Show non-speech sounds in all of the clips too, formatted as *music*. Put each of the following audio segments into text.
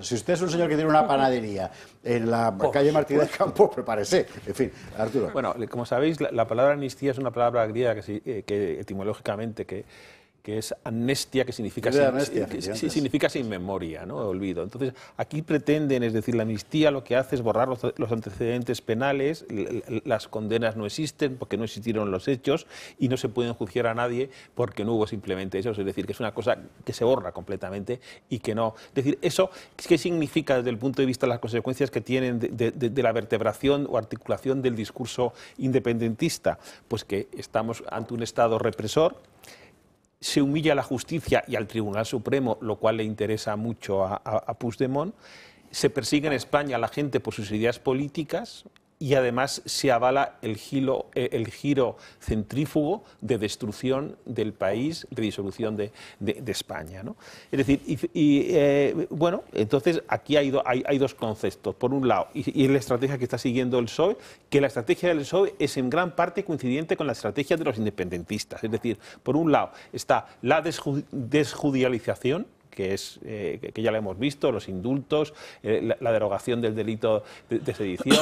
Si usted es un señor que tiene una *laughs* panadería en la calle Martínez Campos, prepárese. Pues en fin, Arturo. Bueno, como sabéis, la, palabra amnistía es una palabra griega que, eh, que etimológicamente que que es amnestia, que significa, sin, significa sin memoria, ¿no? olvido. Entonces, aquí pretenden, es decir, la amnistía lo que hace es borrar los, antecedentes penales, las condenas no existen porque no existieron los hechos y no se pueden juzgar a nadie porque no hubo simplemente eso, es decir, que es una cosa que se borra completamente y que no. Es decir, eso, ¿qué significa desde el punto de vista de las consecuencias que tienen de la vertebración o articulación del discurso independentista? Pues que estamos ante un Estado represor se humilla a la justicia y al Tribunal Supremo, lo cual le interesa mucho a, a, Se persigue en España a la gente por sus ideas políticas y además se avala eh, el, giro, centrífugo de destrucción del país, de disolución de, España. Es decir, eh, bueno, entonces aquí hay, dos conceptos. Por un lado, y, y, la estrategia que está siguiendo el PSOE, que la estrategia del PSOE es en gran parte coincidente con la estrategia de los independentistas. Es decir, por un lado está la desjudicialización, que, es, eh, que ya la hemos visto, los indultos, eh, la, derogación del delito de, sedición,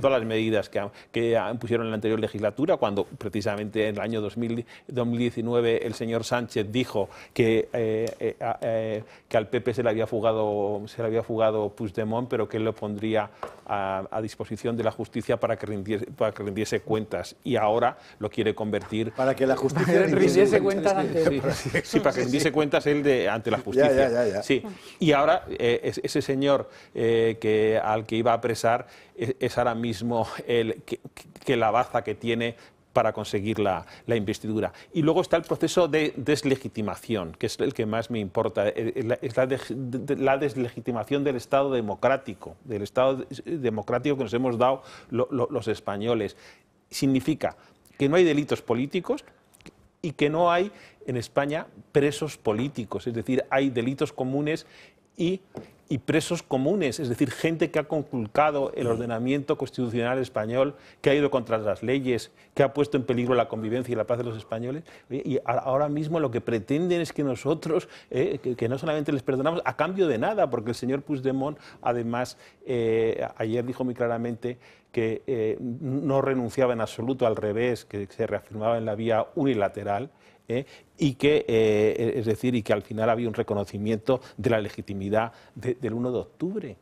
todas las medidas que, que pusieron en la anterior legislatura, cuando precisamente en el año 2019 el señor Sánchez dijo que, eh, que al PP se le había fugado, se le había fugado Puigdemont, pero que él lo pondría a, disposición de la justicia para que, rindiese, cuentas y ahora lo quiere convertir... Para que la justicia rindiese, cuentas ante... *laughs* Sí, para que rindiese cuentas él de, ante la justicia. sí. Y ahora eh, ese señor eh, que, al que iba a apresar e, es, ahora mismo el que la baza que tiene para conseguir la, investidura. Y luego está el proceso de deslegitimación, que es el que más me importa, eh, eh, es la, deslegitimación del Estado democrático, del Estado democrático que nos hemos dado los españoles. Significa que no hay delitos políticos y que no hay en España presos políticos, es decir, hay delitos comunes y y presos comunes, es decir, gente que ha conculcado el ordenamiento constitucional español, que ha ido contra las leyes, que ha puesto en peligro la convivencia y la paz de los españoles. Y ahora mismo lo que pretenden es que nosotros, eh, que, no solamente les perdonamos a cambio de nada, porque el señor Puigdemont, además, eh, ayer dijo muy claramente que eh, no renunciaba en absoluto, al revés, que se reafirmaba en la vía unilateral. ¿eh? y que eh, es decir y que al final había un reconocimiento de la legitimidad del 1 de octubre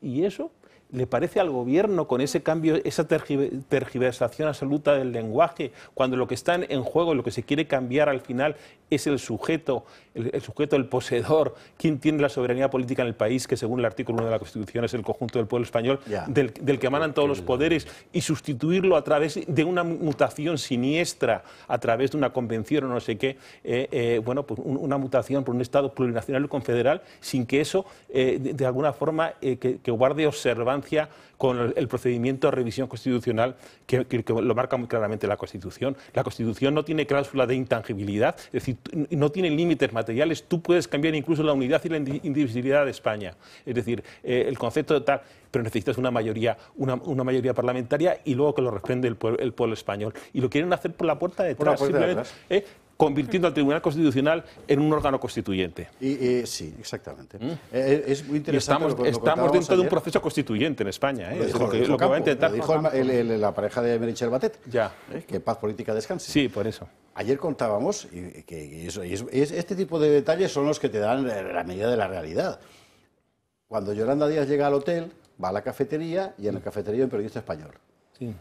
y eso ¿Le parece al gobierno con ese cambio, esa tergiversación absoluta del lenguaje, cuando lo que está en juego, lo que se quiere cambiar al final es el sujeto, el, sujeto, el poseedor, quien tiene la soberanía política en el país, que según el artículo 1 de la Constitución es el conjunto del pueblo español, del, que emanan todos los poderes, y sustituirlo a través de una mutación siniestra, a través de una convención o no sé qué, eh, eh, bueno, pues una mutación por un Estado plurinacional y confederal, sin que eso, eh, de, alguna forma, que, guarde observancia con el procedimiento de revisión constitucional que, lo marca muy claramente la Constitución. La Constitución no tiene cláusula de intangibilidad, es decir, no tiene límites materiales. Tú puedes cambiar incluso la unidad y la indivisibilidad de España. Es decir, eh, el concepto de tal, pero necesitas una mayoría, una, mayoría parlamentaria y luego que lo reprende el pueblo, español. Y lo quieren hacer por la puerta de atrás. ¿eh? convirtiendo al Tribunal Constitucional en un órgano constituyente. Eh, sí, exactamente. ¿Mm? Eh, eh, es muy interesante. estamos, dentro de un proceso constituyente en España. Lo, que va dijo la pareja de Merichel Batet. Ya. Que paz política descanse. Sí, por eso. Ayer contábamos y, este tipo de detalles son los que te dan la medida de la realidad. Cuando Yolanda Díaz llega al hotel, va a la cafetería y en la cafetería hay un periodista español. Sí.